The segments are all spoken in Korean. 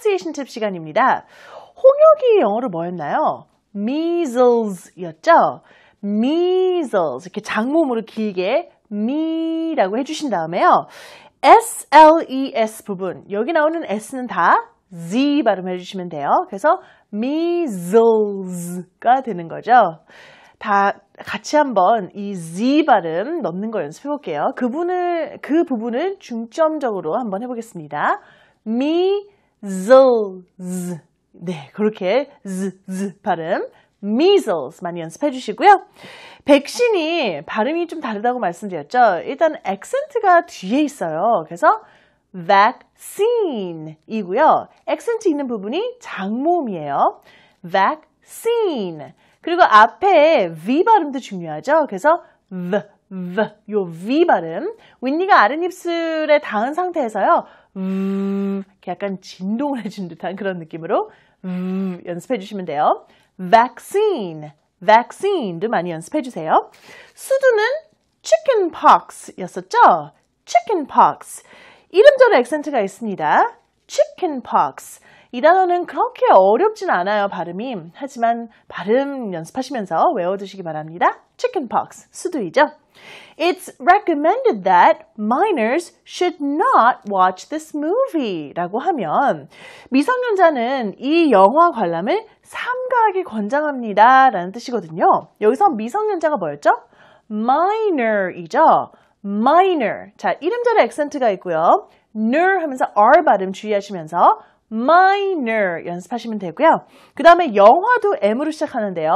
프로나운시에이션 팁 시간입니다. 홍역이 영어로 뭐였나요? measles였죠? measles 이렇게 장몸으로 길게 me라고 해주신 다음에요. S L E S 부분 여기 나오는 S는 다 Z 발음해 주시면 돼요. 그래서 measles가 되는 거죠. 다 같이 한번 이 Z 발음 넣는 걸 연습해 볼게요. 그분을 그 부분을 중점적으로 한번 해보겠습니다. me z, z. 네, 그렇게 z, z 발음. measles 많이 연습해 주시고요. 백신이 발음이 좀 다르다고 말씀드렸죠. 일단 액센트가 뒤에 있어요. 그래서 vaccine이고요. 액센트 있는 부분이 장모음이에요. vaccine. 그리고 앞에 v 발음도 중요하죠. 그래서 v, v, 요 v 발음. 윗니가 아랫입술에 닿은 상태에서요. 음, 이렇게 약간 진동을 해준 듯한 그런 느낌으로 음, 연습해 주시면 돼요. vaccine, vaccine도 많이 연습해 주세요. 수두는 chicken pox 였었죠? chicken pox. 이름절에 액센트가 있습니다. chicken pox. 이 단어는 그렇게 어렵진 않아요, 발음이. 하지만 발음 연습하시면서 외워두시기 바랍니다. chickenpox, 수도이죠 It's recommended that minors should not watch this movie 라고 하면 미성년자는 이 영화 관람을 삼가하기 권장합니다 라는 뜻이거든요. 여기서 미성년자가 뭐였죠? minor이죠. minor. 자, 이름절에 액센트가 있고요. ner 하면서 r 발음 주의하시면서 minor 연습하시면 되고요. 그 다음에 영화도 m으로 시작하는데요.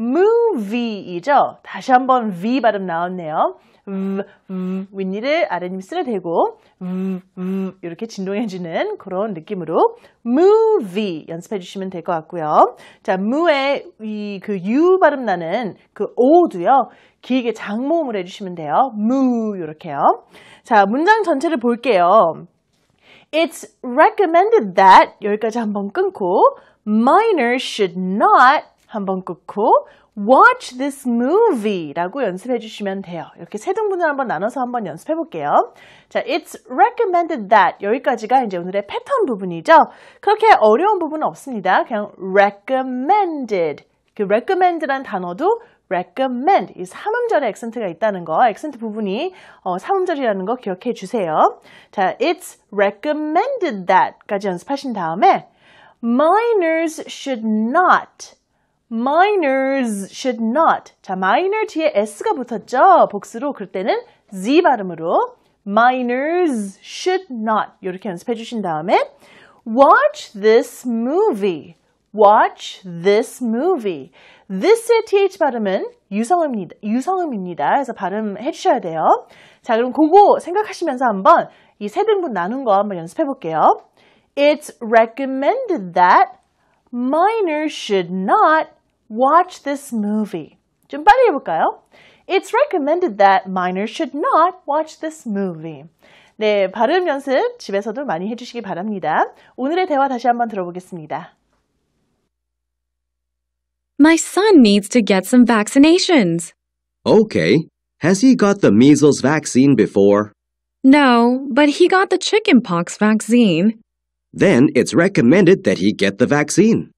movie이죠. 다시 한번 V 발음 나왔네요. V, v, 윗니를 아래님 쓰레 대고 v, v, 이렇게 진동해주는 그런 느낌으로 movie 연습해 주시면 될 것 같고요. 자, mu의 이그 u 발음 나는 그 o도요. 길게 장모음을 해주시면 돼요. mu 이렇게요. 자, 문장 전체를 볼게요. It's recommended that 여기까지 한번 끊고 minors should not 한번 끊고 watch this movie라고 연습해 주시면 돼요. 이렇게 세 등분을 한번 나눠서 한번 연습해 볼게요. 자, it's recommended that 여기까지가 이제 오늘의 패턴 부분이죠. 그렇게 어려운 부분은 없습니다. 그냥 recommended 그 recommend란 단어도 recommend 이3음절에 액센트가 있다는 거, 액센트 부분이 어, 삼음절이라는 거 기억해 주세요. 자, it's recommended that까지 연습하신 다음에 minors should not minors should not. 자, minor 뒤에 s가 붙었죠? 복수로 그럴 때는 z 발음으로 minors should not 이렇게 연습해 주신 다음에 watch this movie. watch this movie. this의 th 발음은 유성음입니다. 유성음입니다. 그래서 발음해 주셔야 돼요. 자, 그럼 그거 생각하시면서 한번 이 세 등분 나눈 거 한번 연습해 볼게요. It's recommended that minors should not watch this movie. 좀 빨리 해볼까요? It's recommended that minors should not watch this movie. 네, 발음 연습 집에서도 많이 해주시기 바랍니다. 오늘의 대화 다시 한번 들어보겠습니다. My son needs to get some vaccinations. Okay. Has he got the measles vaccine before? No, but he got the chickenpox vaccine. Then it's recommended that he get the vaccine.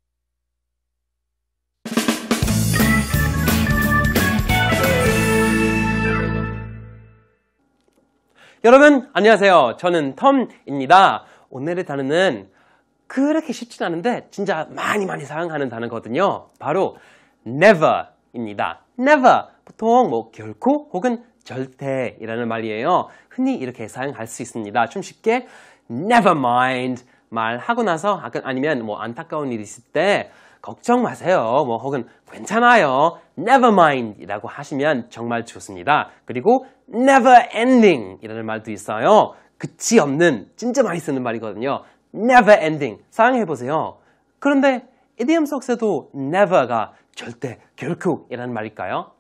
여러분 안녕하세요. 저는 텀입니다. 오늘의 단어는 그렇게 쉽진 않은데 진짜 많이 많이 사용하는 단어거든요. 바로 never입니다. never 보통 뭐 결코 혹은 절대이라는 말이에요. 흔히 이렇게 사용할 수 있습니다. 좀 쉽게 never mind 말하고 나서 아니면 뭐 안타까운 일이 있을 때 걱정 마세요. 뭐 혹은 괜찮아요. never mind 이라고 하시면 정말 좋습니다. 그리고 never ending 이라는 말도 있어요. 끝이 없는 진짜 많이 쓰는 말이거든요. never ending 사용해 보세요. 그런데 이디엄 속에도 never가 절대 결코 이라는 말일까요?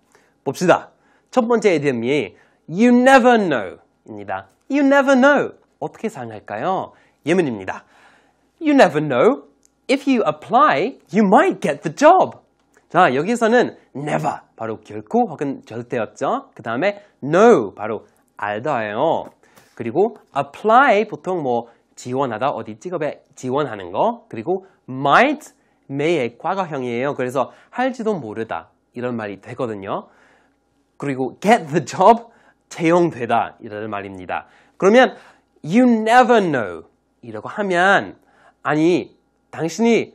봅시다. 첫 번째 이디엄이 you never know 입니다. you never know 어떻게 사용할까요? 예문입니다. you never know if you apply you might get the job 자, 여기서는 never 바로 결코 혹은 절대였죠. 그 다음에 no 바로 알다예요. 그리고 apply 보통 뭐 지원하다 어디 직업에 지원하는 거 그리고 might may의 과거형이에요. 그래서 할지도 모르다 이런 말이 되거든요. 그리고 get the job 채용되다 이런 말입니다. 그러면 you never know 이라고 하면 아니 당신이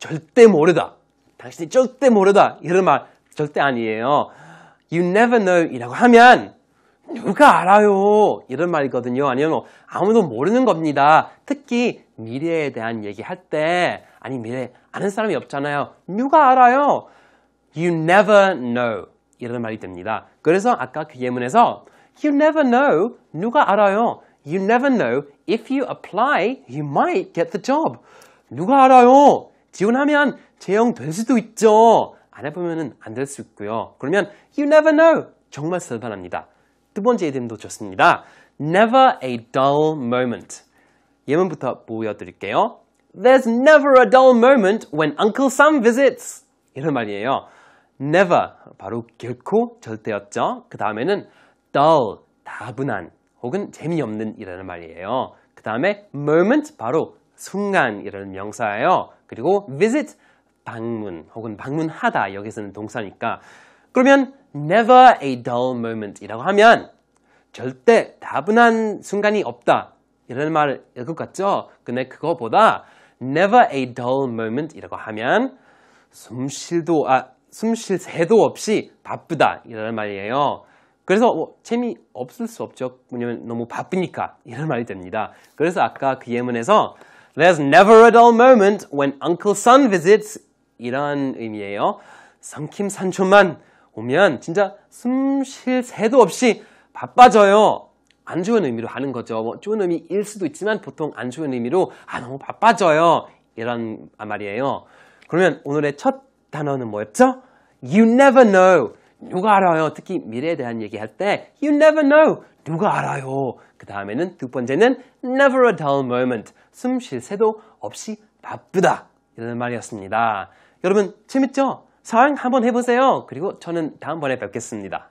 절대 모르다 당신이 절대 모르다. 이런 말 절대 아니에요. You never know 이라고 하면 누가 알아요? 이런 말이거든요. 아니면 뭐 아무도 모르는 겁니다. 특히 미래에 대한 얘기할 때 아니 미래 아는 사람이 없잖아요. 누가 알아요? You never know 이런 말이 됩니다. 그래서 아까 그 예문에서 You never know 누가 알아요? You never know if you apply you might get the job. 누가 알아요? 지원하면 채용될 수도 있죠. 안 해보면 안 될 수 있고요. 그러면 you never know. 정말 쓸만합니다. 두 번째 예문도 좋습니다. Never a dull moment. 예문부터 보여드릴게요. There's never a dull moment when Uncle Sam visits. 이런 말이에요. never 바로 결코 절대였죠. 그 다음에는 dull 다분한 혹은 재미없는 이라는 말이에요. 그 다음에 moment 바로 순간이라는 명사예요. 그리고 visit 방문 혹은 방문하다 여기서는 동사니까 그러면 never a dull moment이라고 하면 절대 다분한 순간이 없다 이런 말일 것 같죠? 근데 그거보다 never a dull moment이라고 하면 숨쉴도 아 숨쉴 새도 없이 바쁘다 이런 말이에요. 그래서 뭐 재미 없을 수 없죠. 왜냐면 너무 바쁘니까 이런 말이 됩니다. 그래서 아까 그 예문에서 There's never a dull moment when Uncle Sun visits. 이런 의미예요. 성킴 산촌만 오면 진짜 숨 쉴 새도 없이 바빠져요. 안 좋은 의미로 하는 거죠. 뭐 좋은 의미일 수도 있지만 보통 안 좋은 의미로 아 너무 바빠져요. 이런 말이에요. 그러면 오늘의 첫 단어는 뭐였죠? You never know. 누가 알아요? 특히 미래에 대한 얘기할 때 You never know. 누가 알아요? 그 다음에는 두 번째는 Never a dull moment. 숨 쉴 새도 없이 바쁘다. 이런 말이었습니다. 여러분 재밌죠? 사랑 한번 해보세요. 그리고 저는 다음번에 뵙겠습니다.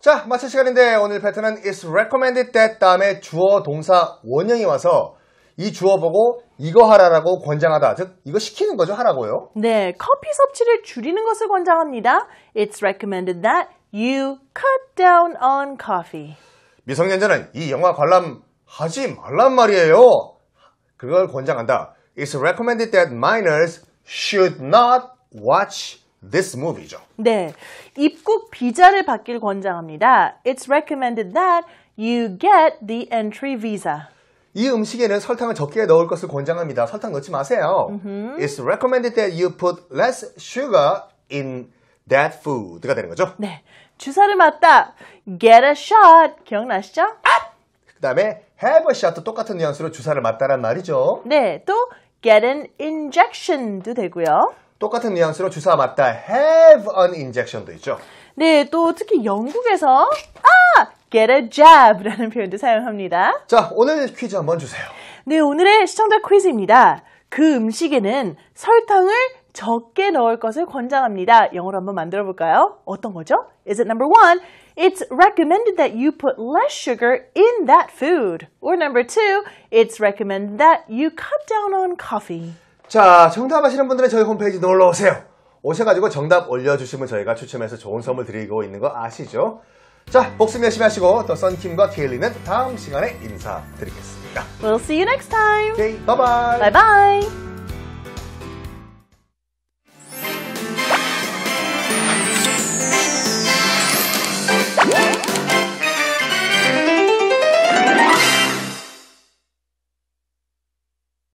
자, 마칠 시간인데 오늘 패턴은 is recommended that 다음에 주어 동사 원형이 와서 이 주어보고 이거 하라라고 권장하다. 즉, 이거 시키는 거죠. 하라고요. 네, 커피 섭취를 줄이는 것을 권장합니다. It's recommended that you cut down on coffee. 미성년자는 이 영화 관람하지 말란 말이에요. 그걸 권장한다. It's recommended that minors should not watch this movie죠. 네, 입국 비자를 받길 권장합니다. It's recommended that you get the entry visa. 이 음식에는 설탕을 적게 넣을 것을 권장합니다. 설탕 넣지 마세요. Mm-hmm. It's recommended that you put less sugar in that food가 되는 거죠. 네. 주사를 맞다. Get a shot. 기억나시죠? 아! 그 다음에 have a shot도 똑같은 뉘앙스로 주사를 맞다란 말이죠. 네. 또 get an injection도 되고요. 똑같은 뉘앙스로 주사 맞다. have an injection도 있죠. 네. 또 특히 영국에서 아! get a job라는 표현도 사용합니다. 자, 오늘 퀴즈 한번 주세요. 네, 오늘의 시청자 퀴즈입니다. 그 음식에는 설탕을 적게 넣을 것을 권장합니다. 영어로 한번 만들어 볼까요? 어떤 거죠? Is it number one? It's recommended that you put less sugar in that food. Or number two, it's recommended that you cut down on coffee. 자, 정답 아시는 분들은 저희 홈페이지 놀러 오세요. 오셔가지고 정답 올려주시면 저희가 추첨해서 좋은 선물 드리고 있는 거 아시죠? 자, 복습 열심히 하시고 또 썬킴과 케일리는 다음 시간에 인사드리겠습니다. We'll see you next time. Okay, bye bye. Bye bye.